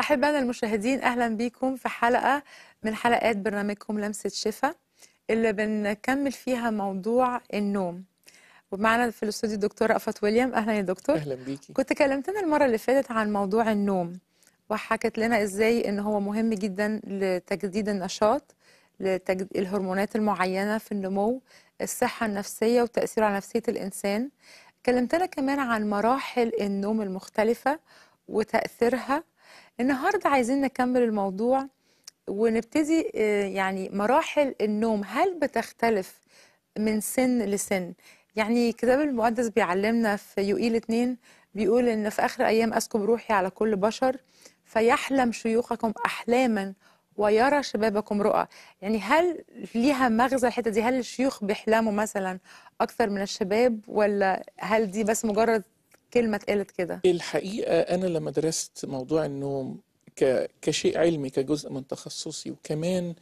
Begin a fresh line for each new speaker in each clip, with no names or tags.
أحبائنا المشاهدين أهلا بكم في حلقة من حلقات برنامجكم لمسة شفا اللي بنكمل فيها موضوع النوم ومعنا في الاستوديو الدكتور رأفت ويليام أهلا يا دكتور أهلا بيكي كنت كلمتنا المرة اللي فاتت عن موضوع النوم وحكت لنا إزاي إن هو مهم جدا لتجديد النشاط لتجد... الهرمونات المعينة في النمو الصحة النفسية وتأثيره على نفسية الإنسان كلمتنا كمان عن مراحل النوم المختلفة وتأثيرها النهارده عايزين نكمل الموضوع ونبتدي آه، يعني مراحل النوم هل بتختلف من سن لسن يعني الكتاب المقدس بيعلمنا في يوئيل اتنين بيقول ان في اخر ايام اسكب روحي على كل بشر فيحلم شيوخكم احلاما ويرى شبابكم رؤى يعني هل ليها مغزى الحته دي هل الشيوخ بيحلموا مثلا اكثر من الشباب ولا هل دي بس مجرد كلمه إيه اتقالت كده
الحقيقه انا لما درست موضوع النوم كشيء علمي كجزء من تخصصي وكمان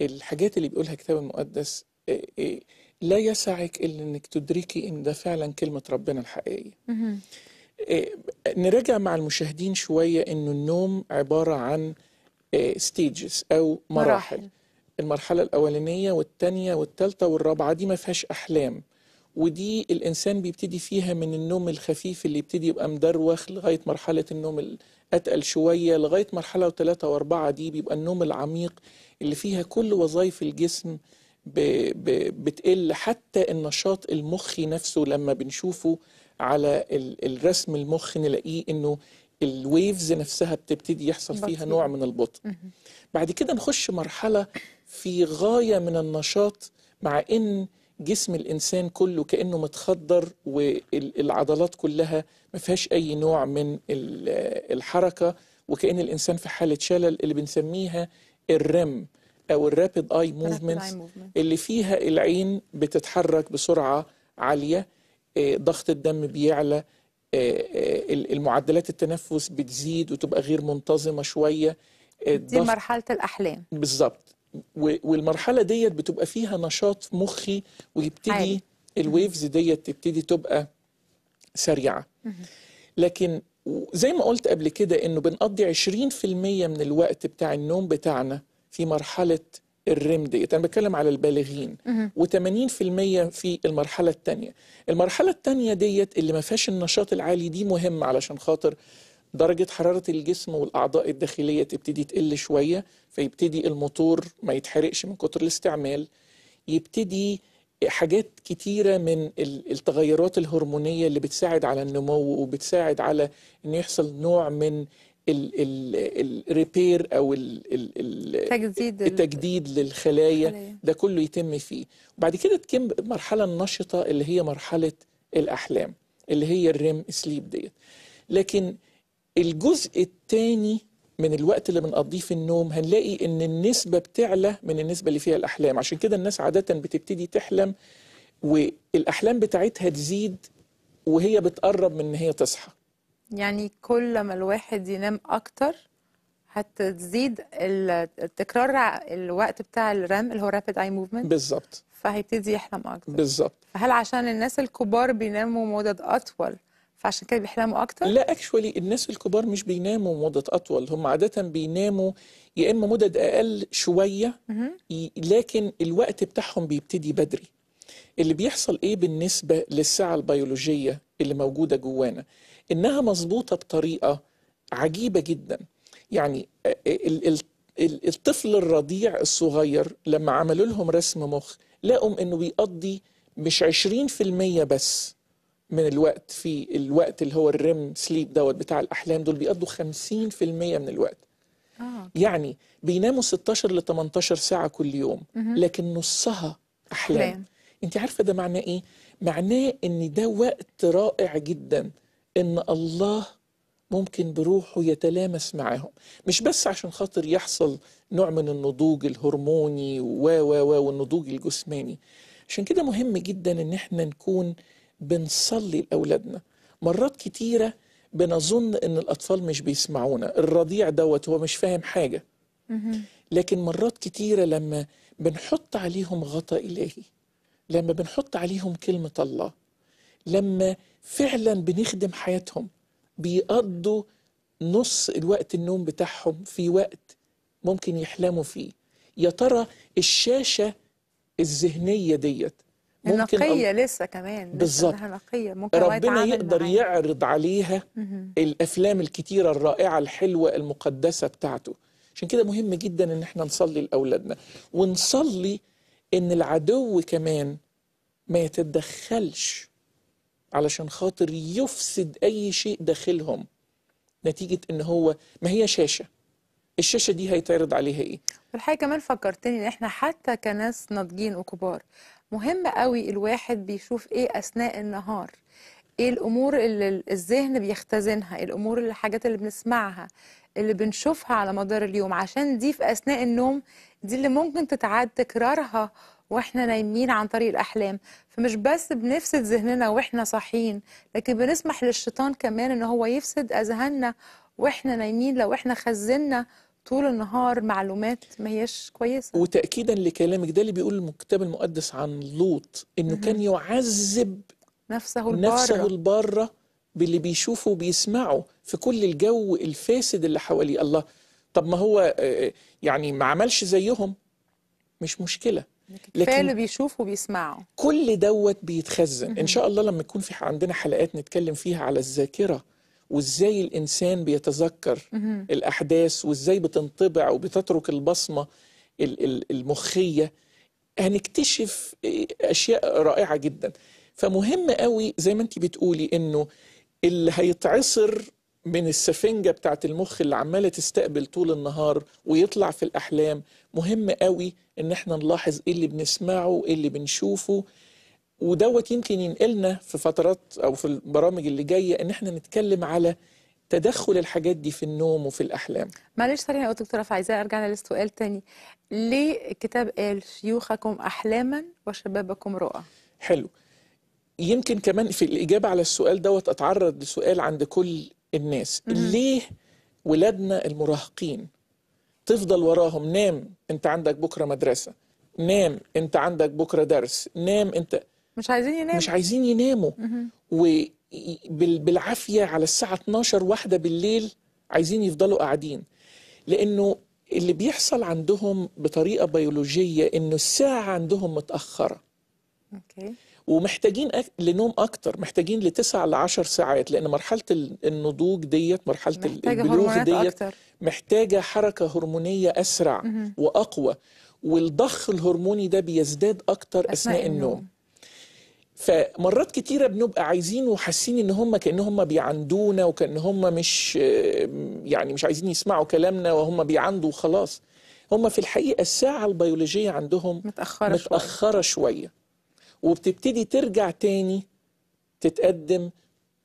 الحاجات اللي بيقولها الكتاب المقدس إيه، إيه، لا يسعك الا انك تدركي ان ده فعلا كلمه ربنا الحقيقيه نراجع مع المشاهدين شويه انه النوم عباره عن ستيجز او مراحل, مراحل. المرحله الاولانيه والثانيه والثالثه والرابعه دي ما فيهاش احلام ودي الانسان بيبتدي فيها من النوم الخفيف اللي يبتدي يبقى مدروخ لغايه مرحله النوم الاتقل شويه لغايه مرحله وثلاثه واربعه دي بيبقى النوم العميق اللي فيها كل وظائف الجسم بتقل حتى النشاط المخي نفسه لما بنشوفه على الرسم المخ نلاقيه انه الويفز نفسها بتبتدي يحصل فيها نوع من البطء بعد كده نخش مرحله في غايه من النشاط مع ان جسم الانسان كله كانه متخدر والعضلات كلها ما فيهاش اي نوع من الحركه وكان الانسان في حاله شلل اللي بنسميها الرم او الرابيد اي موفمنت اللي فيها العين بتتحرك بسرعه عاليه آه، ضغط الدم بيعلى آه، آه، المعدلات التنفس بتزيد وتبقى غير منتظمه شويه دي مرحله الاحلام بالظبط والمرحله ديت بتبقى فيها نشاط مخي ويبتدي الويفز ديت تبتدي تبقى سريعه لكن زي ما قلت قبل كده انه بنقضي 20% من الوقت بتاع النوم بتاعنا في مرحله الريم ديت انا بتكلم على البالغين و80% في المرحله الثانيه المرحله الثانيه ديت اللي ما فيهاش النشاط العالي دي مهمه علشان خاطر درجة حرارة الجسم والأعضاء الداخلية تبتدي تقل شوية فيبتدي الموتور ما يتحرقش من كتر الاستعمال يبتدي حاجات كتيرة من التغيرات الهرمونية اللي بتساعد على النمو وبتساعد على أن يحصل نوع من الريبير او ال تجديد التجديد للخلايا ده كله يتم فيه وبعد كده تتم المرحله النشطه اللي هي مرحله الاحلام اللي هي الريم سليب ديت لكن الجزء الثاني من الوقت اللي بنقضيه في النوم هنلاقي ان النسبة بتعلى من النسبة اللي فيها الأحلام عشان كده الناس عادة بتبتدي تحلم والأحلام بتاعتها تزيد وهي بتقرب من ان هي تصحى
يعني كل ما الواحد ينام أكتر هتزيد التكرار الوقت بتاع الرام اللي هو رابيد اي موفمنت بالظبط فهيبتدي يحلم اكتر بالظبط هل عشان الناس الكبار بيناموا مدد اطول
فعشان كده بيحلموا اكتر لا اكشولي الناس الكبار مش بيناموا مدة اطول هم عادة بيناموا يا اما مدد اقل شوية لكن الوقت بتاعهم بيبتدي بدري اللي بيحصل ايه بالنسبة للساعة البيولوجية اللي موجودة جوانا انها مظبوطة بطريقة عجيبة جدا يعني الطفل الرضيع الصغير لما عملوا لهم رسم مخ لقوا انه بيقضي مش 20% بس من الوقت في الوقت اللي هو الريم سليب دوت بتاع الاحلام دول بيقضوا 50% من الوقت آه. يعني بيناموا 16 ل 18 ساعه كل يوم لكن نصها احلام, أحلام. انت عارفه ده معناه ايه معناه ان ده وقت رائع جدا ان الله ممكن بروحه يتلامس معاهم مش بس عشان خاطر يحصل نوع من النضوج الهرموني و و و والنضوج الجسماني عشان كده مهم جدا ان احنا نكون بنصلي لأولادنا مرات كتيرة بنظن أن الأطفال مش بيسمعونا الرضيع دوت هو مش فاهم حاجة لكن مرات كتيرة لما بنحط عليهم غطاء إلهي لما بنحط عليهم كلمة الله لما فعلا بنخدم حياتهم بيقضوا نص الوقت النوم بتاعهم في وقت ممكن يحلموا فيه يا ترى الشاشة الذهنية ديت ممكن أم...
لسه كمان بالظبط نقية ممكن ربنا يقدر
معايا. يعرض عليها الأفلام الكتيرة الرائعة الحلوة المقدسة بتاعته عشان كده مهم جدا إن احنا نصلي لأولادنا ونصلي إن العدو كمان ما يتدخلش علشان خاطر يفسد أي شيء داخلهم نتيجة إن هو ما هي شاشة الشاشة دي هيتعرض عليها إيه؟
والحقيقة كمان فكرتني إن إحنا حتى كناس ناضجين وكبار مهم قوي الواحد بيشوف ايه اثناء النهار ايه الامور اللي الذهن بيختزنها الامور اللي الحاجات اللي بنسمعها اللي بنشوفها على مدار اليوم عشان دي في اثناء النوم دي اللي ممكن تتعاد تكرارها واحنا نايمين عن طريق الاحلام فمش بس بنفسد ذهننا واحنا صاحيين لكن بنسمح للشيطان كمان ان هو يفسد اذهاننا واحنا نايمين لو احنا خزنا طول النهار معلومات ما
هيش كويسه وتاكيدا لكلامك ده اللي بيقول الكتاب المقدس عن لوط انه كان يعذب
نفسه البارة نفسه
البارة باللي بيشوفه وبيسمعه في كل الجو الفاسد اللي حواليه الله طب ما هو آه، آه، يعني ما عملش زيهم مش مشكله لكن اللي
بيشوف وبيسمعه
كل دوت بيتخزن ان شاء الله لما يكون في عندنا حلقات نتكلم فيها على الذاكره وازاي الانسان بيتذكر الاحداث وازاي بتنطبع وبتترك البصمه المخيه هنكتشف اشياء رائعه جدا فمهم قوي زي ما انت بتقولي انه اللي هيتعصر من السفنجة بتاعه المخ اللي عمالة تستقبل طول النهار ويطلع في الأحلام مهم قوي إن احنا نلاحظ إيه اللي بنسمعه إيه اللي بنشوفه ودوت يمكن ينقلنا في فترات او في البرامج اللي جايه ان احنا نتكلم على تدخل الحاجات دي في النوم وفي الاحلام
معلش ثانيه يا دكتوره فعايزه ارجع للسؤال تاني ليه الكتاب قال شيوخكم احلاما وشبابكم رؤى
حلو يمكن كمان في الاجابه على السؤال دوت اتعرض لسؤال عند كل الناس -م. ليه ولادنا المراهقين تفضل وراهم نام انت عندك بكره مدرسه نام انت عندك بكره درس نام انت مش عايزين يناموا مش عايزين يناموا وبالعافيه على الساعه 12 واحدة بالليل عايزين يفضلوا قاعدين لانه اللي بيحصل عندهم بطريقه بيولوجيه انه الساعه عندهم متاخره اوكي ومحتاجين أك... لنوم اكتر محتاجين لتسع ل 10 ساعات لان مرحله النضوج ديت مرحله محتاجة البلوغ ديت محتاجه حركه هرمونيه اسرع مه. واقوى والضخ الهرموني ده بيزداد اكتر اثناء, أثناء النوم, النوم. فمرات كتيرة بنبقى عايزين وحاسين ان هم كان هم بيعندونا وكان هم مش يعني مش عايزين يسمعوا كلامنا وهم بيعندوا وخلاص هم في الحقيقة الساعة البيولوجية عندهم متأخرة, متأخرة شوية. شوية وبتبتدي ترجع تاني تتقدم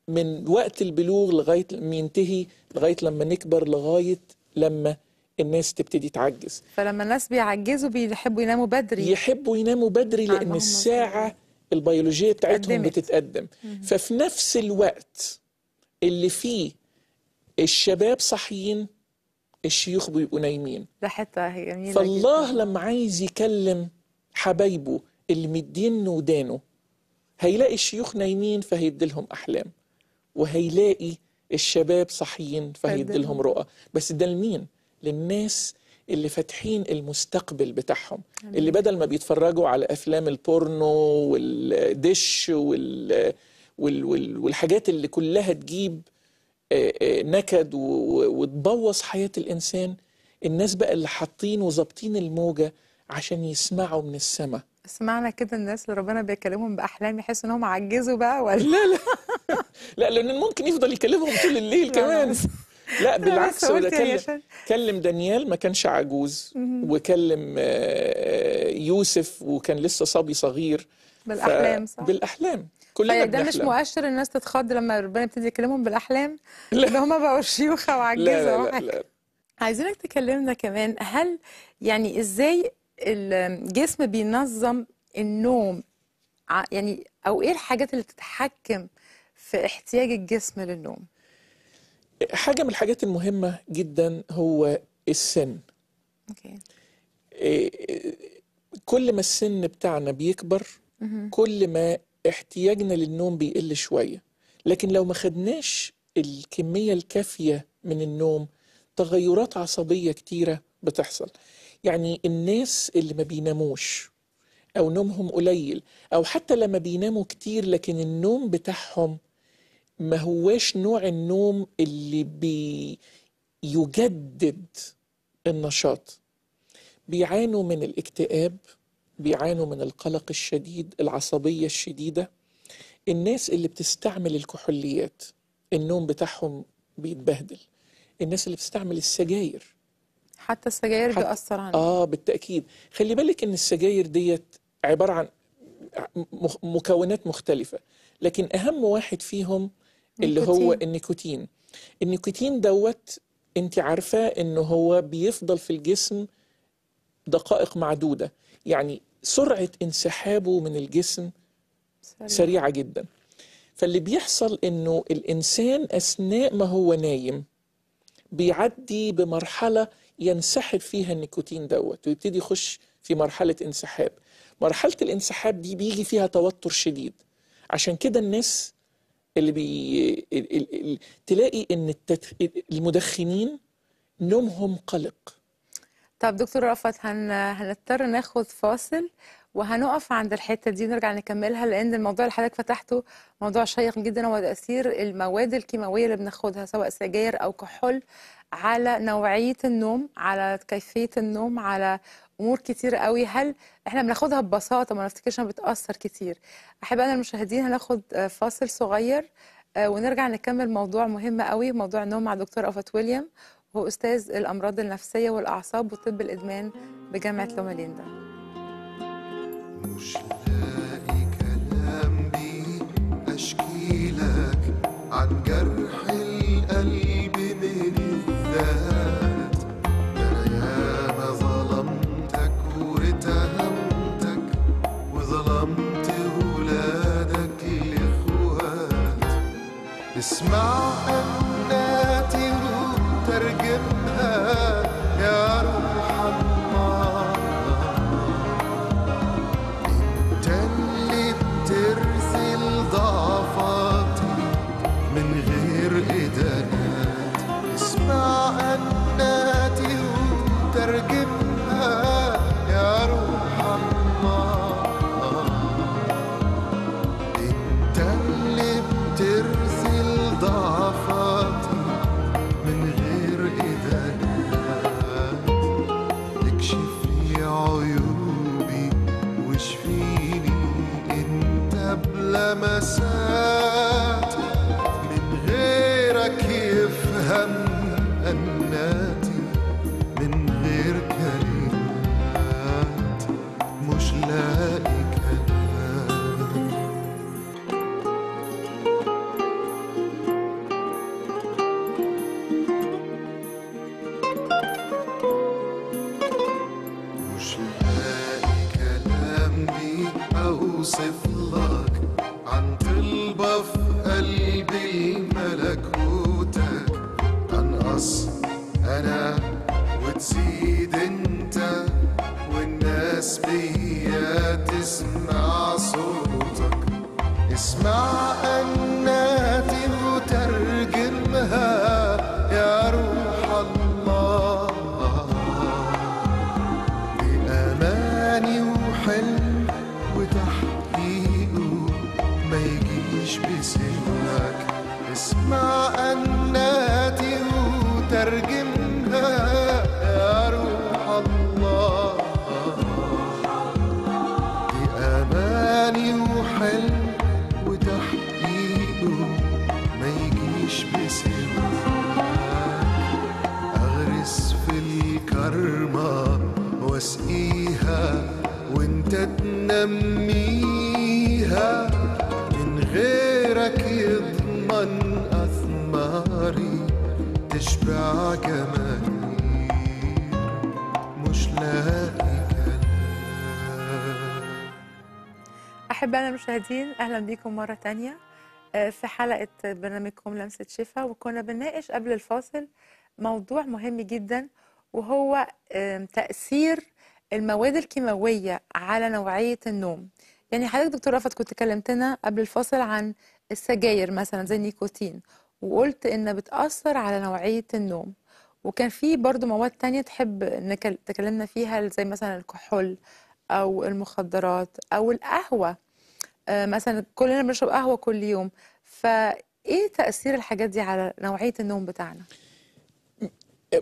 من وقت البلوغ لغاية لما ينتهي لغاية لما نكبر لغاية لما الناس تبتدي تعجز فلما الناس بيعجزوا بيحبوا يناموا بدري يحبوا يناموا بدري لأن الساعة البيولوجيه بتاعتهم بتتقدم ففي نفس الوقت اللي فيه الشباب صحيين الشيوخ بيبقوا نايمين ده
حته جميله
فالله جدا. لما عايز يكلم حبايبه اللي مدينه ودانه هيلاقي الشيوخ نايمين فهيديلهم احلام وهيلاقي الشباب صحيين فهيديلهم رؤى بس ده لمين للناس اللي فاتحين المستقبل بتاعهم أمين. اللي بدل ما بيتفرجوا على افلام البورنو والدش وال... وال... وال... والحاجات اللي كلها تجيب آه، آه، نكد وتبوظ حياه الانسان الناس بقى اللي حاطين وظابطين الموجه عشان يسمعوا من السماء
سمعنا كده الناس اللي ربنا بيكلمهم باحلام يحسوا انهم عجزوا بقى ولا لا لا
لا لان ممكن يفضل يكلمهم طول الليل كمان لا بالعكس ولا يعني كلم, كلم دانيال ما كانش عجوز وكلم آه، يوسف وكان لسه صبي صغير بالاحلام صح بالاحلام كلنا طيب، ده مش مؤشر
الناس تتخض لما ربنا يبتدي يكلمهم بالاحلام ان هم بقوا شيوخه
وعجزه لا لا, لا,
لا. عايزينك تكلمنا كمان هل يعني ازاي الجسم بينظم النوم يعني او ايه الحاجات اللي تتحكم في احتياج الجسم للنوم
حاجة من الحاجات المهمة جدا هو السن okay. إيه، إيه، كل ما السن بتاعنا بيكبر mm -hmm. كل ما احتياجنا للنوم بيقل شوية لكن لو ما خدناش الكمية الكافية من النوم تغيرات عصبية كتيرة بتحصل يعني الناس اللي ما بيناموش أو نومهم قليل أو حتى لما بيناموا كتير لكن النوم بتاعهم ما هواش نوع النوم اللي بيجدد النشاط بيعانوا من الاكتئاب بيعانوا من القلق الشديد العصبية الشديدة الناس اللي بتستعمل الكحوليات النوم بتاعهم بيتبهدل الناس اللي بتستعمل السجاير
حتى السجاير حت... بيأثر علينا
اه بالتأكيد خلي بالك ان السجاير ديت عبارة عن مكونات مختلفة لكن أهم واحد فيهم اللي هو النيكوتين النيكوتين دوت انت عارفة ان هو بيفضل في الجسم دقائق معدودة يعني سرعة انسحابه من الجسم سريعة. سريعة جدا فاللي بيحصل انه الانسان اثناء ما هو نايم بيعدي بمرحلة ينسحب فيها النيكوتين دوت ويبتدي يخش في مرحلة انسحاب مرحلة الانسحاب دي بيجي فيها توتر شديد عشان كده الناس اللي بي ال... ال... تلاقي ان التت... المدخنين نومهم قلق طب دكتور رفعت
هن... هنضطر ناخد فاصل وهنقف عند الحته دي نرجع نكملها لان الموضوع اللي حضرتك فتحته موضوع شيق جدا هو تاثير المواد الكيماويه اللي بناخدها سواء سجاير او كحول على نوعيه النوم على كيفيه النوم على امور كتير قوي هل احنا بناخدها ببساطه ما نفتكرش انها بتاثر كتير احب انا المشاهدين هناخد آه، فاصل صغير آه، ونرجع نكمل موضوع مهم قوي موضوع النوم مع دكتور افات ويليام وهو استاذ الامراض النفسيه والاعصاب وطب الادمان بجامعه لوماليندا
اسمع أمناتي وترجمها يا انت اللي بترسل ضعفاتي من غير اسمع وترجمها تسقيها وانت تنميها من غيرك يضمن أثماري تشبع جماهير مش لاقي كلام
أحبائنا المشاهدين أهلا بكم مرة تانية آه، في حلقة برنامجكم لمسة شفا وكنا بنناقش قبل الفاصل موضوع مهم جدا وهو تأثير المواد الكيماويه على نوعيه النوم يعني حضرتك دكتور رفعت كنت كلمتنا قبل الفاصل عن السجاير مثلا زي النيكوتين وقلت انها بتاثر على نوعيه النوم وكان في برضو مواد تانية تحب نكل... تكلمنا فيها زي مثلا الكحول او المخدرات او القهوه آه، مثلا كلنا بنشرب قهوه كل يوم فايه تاثير الحاجات دي على نوعيه النوم بتاعنا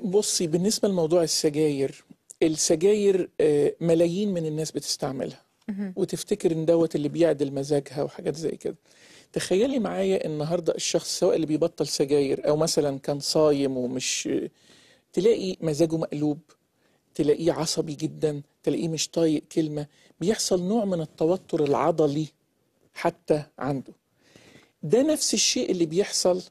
بصي بالنسبه لموضوع السجاير السجاير آه، ملايين من الناس بتستعملها وتفتكر ان دوت اللي بيعدل مزاجها وحاجات زي كده تخيلي معايا النهارده الشخص سواء اللي بيبطل سجاير او مثلا كان صايم ومش تلاقي مزاجه مقلوب تلاقيه عصبي جدا تلاقيه مش طايق كلمه بيحصل نوع من التوتر العضلي حتى عنده ده نفس الشيء اللي بيحصل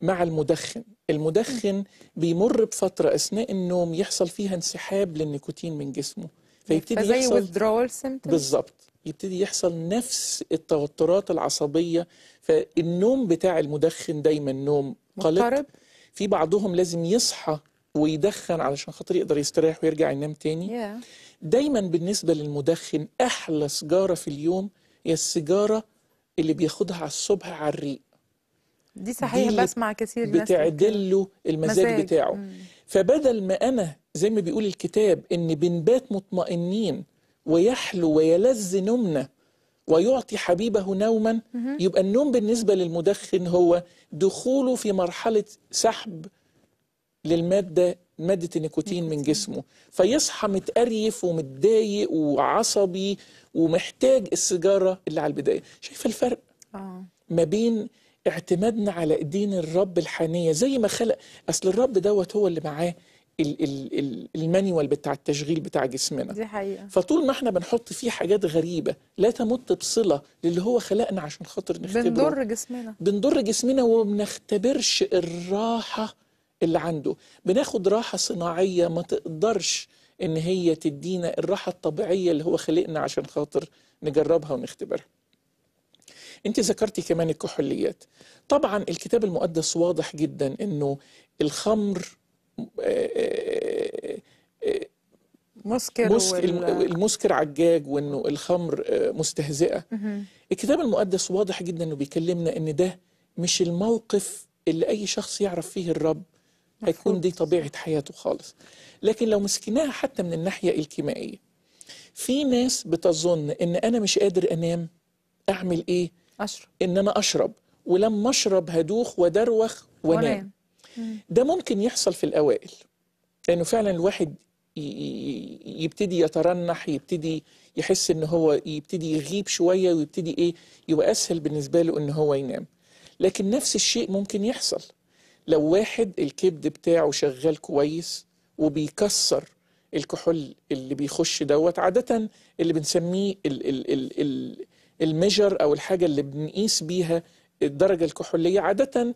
مع المدخن المدخن بيمر بفترة أثناء النوم يحصل فيها انسحاب للنيكوتين من جسمه فيبتدي فزي يحصل بالظبط يبتدي يحصل نفس التوترات العصبية فالنوم بتاع المدخن دايما نوم قلق مضطرب في بعضهم لازم يصحى ويدخن علشان خاطر يقدر يستريح ويرجع ينام تاني yeah. دايما بالنسبة للمدخن أحلى سجارة في اليوم هي السجارة اللي بياخدها على الصبح على الريق دي صحيح دي بسمع كثير ناس بتعدل له المزاج مزاج. بتاعه مم. فبدل ما انا زي ما بيقول الكتاب ان بنبات مطمئنين ويحلو ويلذ نومنا ويعطي حبيبه نوما مم. يبقى النوم بالنسبه للمدخن هو دخوله في مرحله سحب للماده ماده النيكوتين من جسمه فيصحى متقريف ومتضايق وعصبي ومحتاج السيجاره اللي على البدايه شايفه الفرق آه. ما بين اعتمادنا على ايدين الرب الحانيه زي ما خلق اصل الرب دوت هو اللي معاه المانيوال بتاع التشغيل بتاع جسمنا دي حقيقة. فطول ما احنا بنحط فيه حاجات غريبة لا تمت بصلة للي هو خلقنا عشان خاطر نختبره بنضر جسمنا بنضر جسمنا ومنختبرش الراحة اللي عنده بناخد راحة صناعية ما تقدرش ان هي تدينا الراحة الطبيعية اللي هو خلقنا عشان خاطر نجربها ونختبرها انت ذكرتي كمان الكحوليات طبعا الكتاب المقدس واضح جدا انه الخمر آه، آه، آه، مسكر مسك المسكر عجاج وانه الخمر مستهزئه الكتاب المقدس واضح جدا انه بيكلمنا ان ده مش الموقف اللي اي شخص يعرف فيه الرب هيكون دي طبيعه حياته خالص لكن لو مسكناها حتى من الناحيه الكيميائيه في ناس بتظن ان انا مش قادر انام اعمل ايه أشرب. إن أنا أشرب ولما أشرب هدوخ ودروخ وانام ده ممكن يحصل في الأوائل لأنه فعلا الواحد يبتدي يترنح يبتدي يحس ان هو يبتدي يغيب شويه ويبتدي ايه يبقى اسهل بالنسبه له ان هو ينام لكن نفس الشيء ممكن يحصل لو واحد الكبد بتاعه شغال كويس وبيكسر الكحول اللي بيخش دوت عاده اللي بنسميه ال ال ال ال الميجر او الحاجه اللي بنقيس بيها الدرجه الكحوليه عاده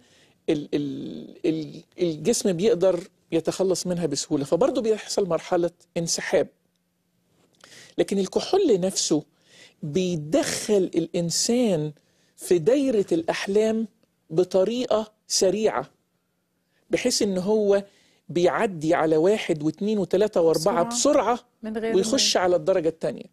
الجسم بيقدر يتخلص منها بسهوله فبرضه بيحصل مرحله انسحاب لكن الكحول نفسه بيدخل الانسان في دايره الاحلام بطريقه سريعه بحيث ان هو بيعدي على واحد واثنين وثلاثة واربعة بسرعة, بسرعة من غير ويخش على الدرجة الثانية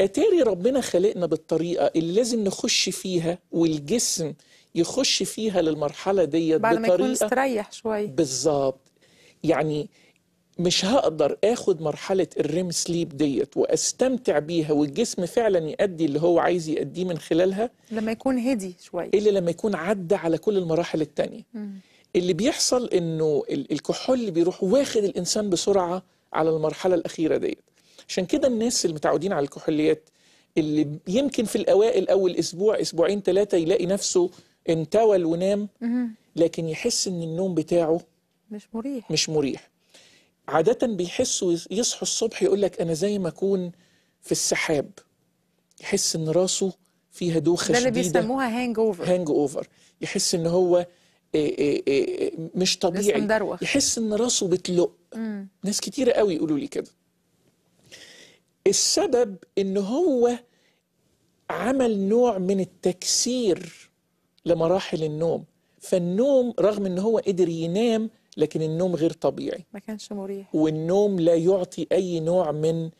اتاري ربنا خلقنا بالطريقه اللي لازم نخش فيها والجسم يخش فيها للمرحله ديت بعد بطريقه بعد ما يكون
استريح شويه
بالظبط يعني مش هقدر اخد مرحله الريم سليب ديت واستمتع بيها والجسم فعلا يأدي اللي هو عايز يأديه من خلالها لما يكون هدي شويه الا لما يكون عدى على كل المراحل التانية مم. اللي بيحصل انه الكحول اللي بيروح واخد الانسان بسرعه على المرحله الاخيره ديت عشان كده الناس اللي متعودين على الكحوليات اللي يمكن في الاوائل اول اسبوع اسبوعين ثلاثه يلاقي نفسه انتول ونام لكن يحس ان النوم بتاعه مش مريح مش مريح عاده بيحسوا يصحوا الصبح يقول لك انا زي ما اكون في السحاب يحس ان راسه فيها دوخه شديده ده اللي بيسموها هانج اوفر هانج اوفر يحس ان هو إيه إيه مش طبيعي يحس ان راسه بتلق ناس كتيره قوي يقولوا لي كده السبب ان هو عمل نوع من التكسير لمراحل النوم فالنوم رغم ان هو قدر ينام لكن النوم غير طبيعي
ما كانش مريح
والنوم لا يعطي اي نوع من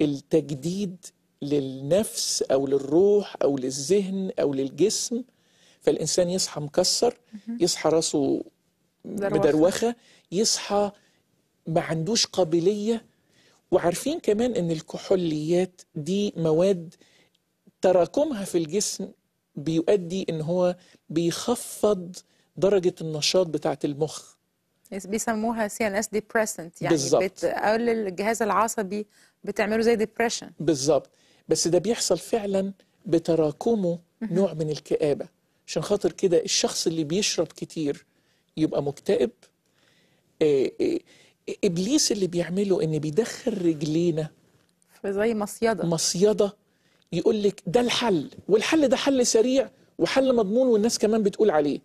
التجديد للنفس او للروح او للذهن او للجسم فالانسان يصحى مكسر يصحى راسه مدروخه يصحى ما عندوش قابليه وعارفين كمان ان الكحوليات دي مواد تراكمها في الجسم بيؤدي ان هو بيخفض درجه النشاط بتاعه المخ
بيسموها سي ان اس ديبريسنت يعني بالزبط. بتقلل الجهاز العصبي بتعمله
زي ديبريشن بالظبط بس ده بيحصل فعلا بتراكمه نوع من الكآبة عشان خاطر كده الشخص اللي بيشرب كتير يبقى مكتئب إيه إيه ابليس اللي بيعمله ان بيدخل رجلينا زي مصيده مصيده يقول لك ده الحل والحل ده حل سريع وحل مضمون والناس كمان بتقول عليه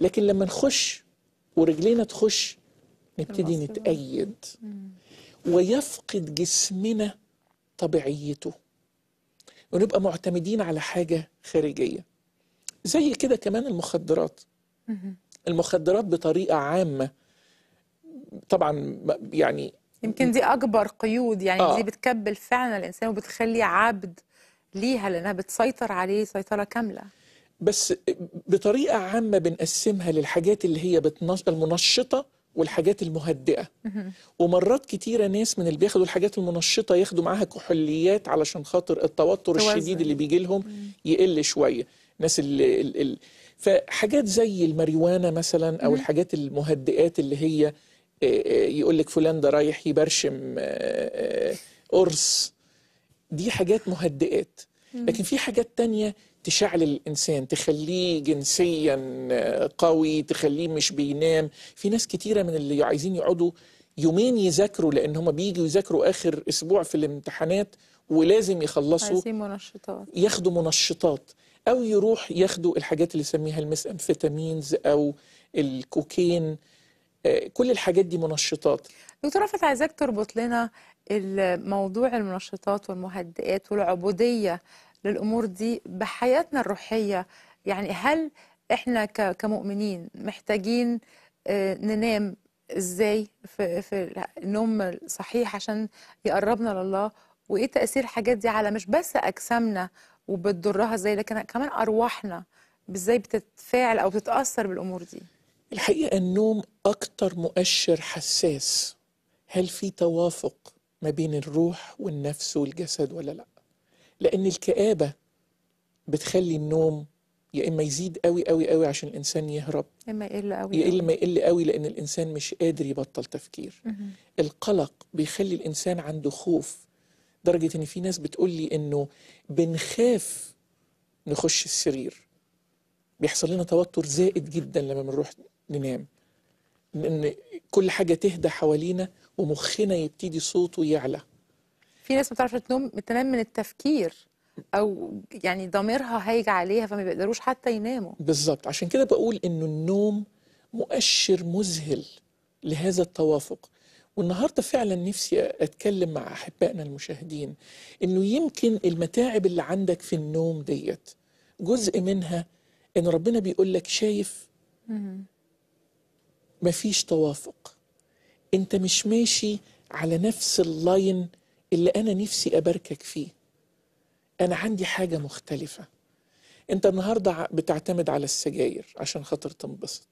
لكن لما نخش ورجلينا تخش نبتدي نتأيد ويفقد جسمنا طبيعيته ونبقى معتمدين على حاجة خارجية زي كده كمان المخدرات المخدرات بطريقة عامة طبعا يعني
يمكن دي اكبر قيود يعني آه. دي بتكبل فعلا الانسان وبتخليه عبد ليها لانها بتسيطر عليه سيطره كامله
بس بطريقه عامه بنقسمها للحاجات اللي هي بتنش... المنشطه والحاجات المهدئه ومرات كتيره ناس من اللي بياخدوا الحاجات المنشطه ياخدوا معاها كحوليات علشان خاطر التوتر توزن. الشديد اللي بيجي لهم يقل شويه الناس اللي, فحاجات زي الماريوانا مثلا او الحاجات المهدئات اللي هي يقول لك فلان ده رايح يبرشم آه، آه، قرص دي حاجات مهدئات لكن في حاجات تانية تشعل الإنسان تخليه جنسيا آه، قوي تخليه مش بينام في ناس كتيرة من اللي عايزين يقعدوا يومين يذاكروا لأن هم بييجوا يذاكروا آخر أسبوع في الامتحانات ولازم يخلصوا
منشطات
ياخدوا منشطات أو يروح ياخدوا الحاجات اللي يسميها المس أمفيتامينز أو الكوكين كل الحاجات دي منشطات دكتور رفعت عايزاك تربط لنا الموضوع
المنشطات والمهدئات والعبودية للأمور دي بحياتنا الروحية يعني هل إحنا كمؤمنين محتاجين آه، ننام إزاي في, في النوم الصحيح عشان يقربنا لله وإيه تأثير الحاجات دي على مش بس أجسامنا وبتضرها إزاي لكن كمان أرواحنا إزاي بتتفاعل أو بتتأثر بالأمور دي
الحقيقة النوم أكتر مؤشر حساس هل في توافق ما بين الروح والنفس والجسد ولا لأ لأن الكآبة بتخلي النوم يا إما يزيد قوي قوي قوي عشان الإنسان يهرب
يا إما يقل قوي يا إما يقل
قوي لأن الإنسان مش قادر يبطل تفكير القلق بيخلي الإنسان عنده خوف درجة إن في ناس بتقول لي إنه بنخاف نخش السرير بيحصل لنا توتر زائد جدا لما بنروح ننام لان كل حاجه تهدى حوالينا ومخنا يبتدي صوته يعلى في ناس
ما بتعرفش تنام تنام من التفكير او يعني ضميرها هايج عليها فما بيقدروش
حتى يناموا بالظبط عشان كده بقول انه النوم مؤشر مذهل لهذا التوافق والنهارده فعلا نفسي اتكلم مع احبائنا المشاهدين انه يمكن المتاعب اللي عندك في النوم ديت جزء منها ان ربنا بيقول لك شايف مفيش توافق انت مش ماشي على نفس اللاين اللي انا نفسي اباركك فيه انا عندي حاجه مختلفه انت النهارده بتعتمد على السجاير عشان خاطر تنبسط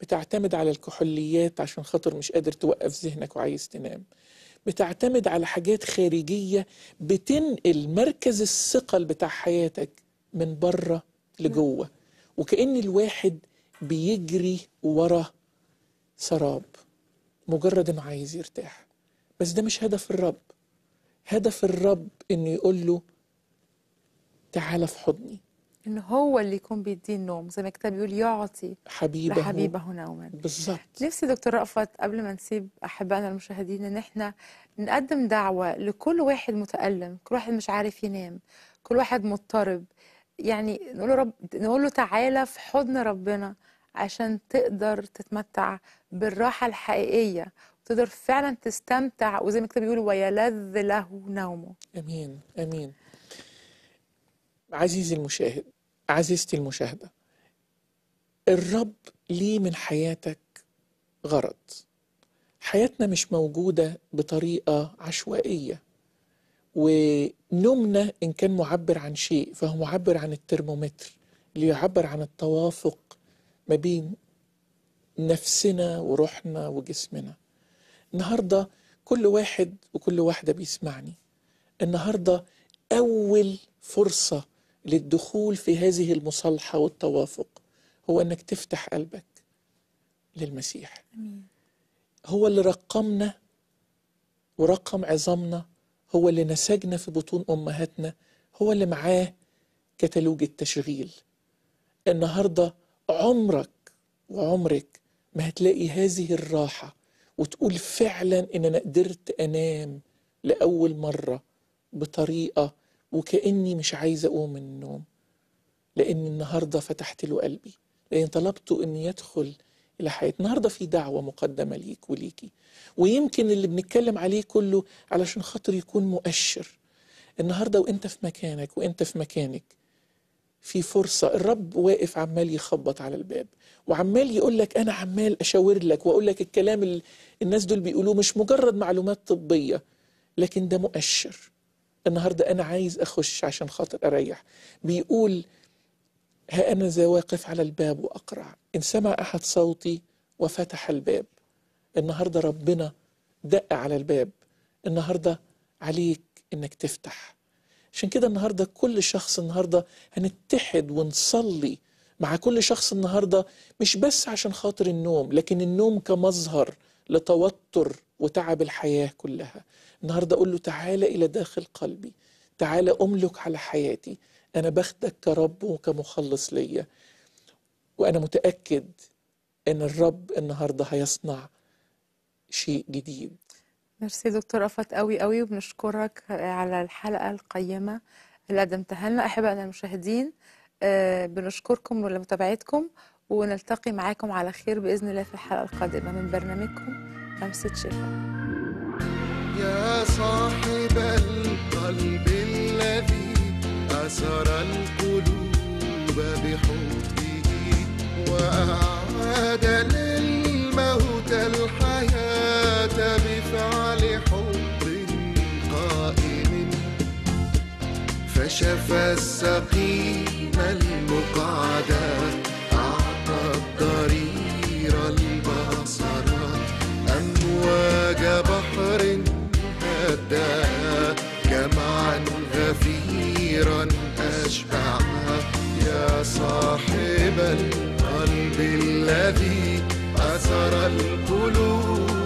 بتعتمد على الكحوليات عشان خاطر مش قادر توقف ذهنك وعايز تنام بتعتمد على حاجات خارجيه بتنقل مركز الثقل بتاع حياتك من بره لجوه وكأن الواحد بيجري ورا سراب مجرد انه عايز يرتاح بس ده مش هدف الرب هدف الرب انه يقول له تعالى في حضني ان هو اللي
يكون بيديه النوم زي ما الكتاب بيقول يعطي حبيبه حبيبه نوما
بالظبط
نفسي دكتور رأفت قبل ما نسيب احبائنا المشاهدين ان احنا نقدم دعوه لكل واحد متألم كل واحد مش عارف ينام كل واحد مضطرب يعني نقول له رب نقول له تعالى في حضن ربنا عشان تقدر تتمتع بالراحه الحقيقيه وتقدر فعلا تستمتع وزي ما الكتاب بيقول ويلذ له نومه
امين امين عزيزي المشاهد عزيزتي المشاهده الرب ليه من حياتك غرض حياتنا مش موجوده بطريقه عشوائيه ونومنا ان كان معبر عن شيء فهو معبر عن الترمومتر اللي يعبر عن التوافق ما بين نفسنا وروحنا وجسمنا النهارده كل واحد وكل واحده بيسمعني النهارده اول فرصه للدخول في هذه المصالحه والتوافق هو انك تفتح قلبك للمسيح أمين. هو اللي رقمنا ورقم عظامنا هو اللي نسجنا في بطون امهاتنا هو اللي معاه كتالوج التشغيل النهارده عمرك وعمرك ما هتلاقي هذه الراحة وتقول فعلا إن أنا قدرت أنام لأول مرة بطريقة وكأني مش عايزه أقوم من النوم لأن النهاردة فتحت له قلبي لأن طلبته أن يدخل إلى حياتي النهاردة في دعوة مقدمة ليك وليكي ويمكن اللي بنتكلم عليه كله علشان خاطر يكون مؤشر النهاردة وإنت في مكانك وإنت في مكانك في فرصة الرب واقف عمال يخبط على الباب وعمال يقول لك أنا عمال أشاور لك وأقول لك الكلام اللي الناس دول بيقولوه مش مجرد معلومات طبية لكن ده مؤشر النهاردة أنا عايز أخش عشان خاطر أريح بيقول ها أنا ذا واقف على الباب وأقرع إن سمع أحد صوتي وفتح الباب النهاردة ربنا دق على الباب النهاردة عليك إنك تفتح عشان كده النهارده كل شخص النهارده هنتحد ونصلي مع كل شخص النهارده مش بس عشان خاطر النوم لكن النوم كمظهر لتوتر وتعب الحياه كلها النهارده اقول له تعالى الى داخل قلبي تعالى املك على حياتي انا باخدك كرب وكمخلص ليا وانا متاكد ان الرب النهارده هيصنع شيء جديد
ميرسي دكتور أفت قوي قوي وبنشكرك آه، على الحلقة القيمة اللي قدمتها لنا أحبائنا المشاهدين آه، بنشكركم لمتابعتكم ونلتقي معاكم على خير بإذن الله في الحلقة القادمة من برنامجكم لمسة شفاء
يا صاحب القلب الذي أسر القلوب بحبه وأعاد لي شفى السقيم المقعدة أعطى الضرير البصر أمواج بحر هدى جمعا غفيرا أشبع يا صاحب القلب الذي أثر القلوب